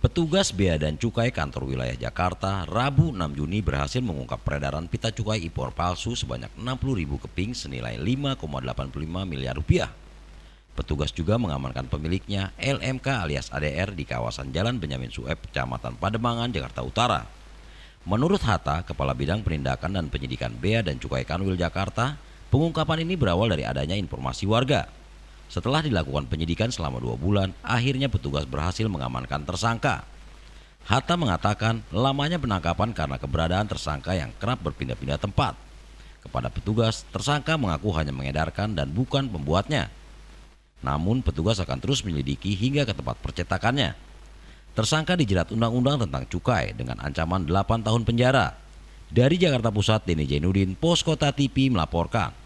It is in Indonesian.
Petugas Bea dan Cukai Kantor Wilayah Jakarta Rabu 6 Juni berhasil mengungkap peredaran pita cukai impor palsu sebanyak 60 ribu keping senilai 5,85 miliar rupiah. Petugas juga mengamankan pemiliknya LMK alias ADR di kawasan Jalan Benyamin Sueb, Kecamatan Pademangan, Jakarta Utara. Menurut Hatta, Kepala Bidang Penindakan dan Penyidikan Bea dan Cukai Kanwil Jakarta, pengungkapan ini berawal dari adanya informasi warga setelah dilakukan penyidikan selama dua bulan, akhirnya petugas berhasil mengamankan tersangka. Hatta mengatakan lamanya penangkapan karena keberadaan tersangka yang kerap berpindah-pindah tempat. Kepada petugas, tersangka mengaku hanya mengedarkan dan bukan pembuatnya. Namun petugas akan terus menyelidiki hingga ke tempat percetakannya. Tersangka dijerat undang-undang tentang cukai dengan ancaman 8 tahun penjara. Dari Jakarta Pusat, Denny Jainudin, Poskota TV melaporkan.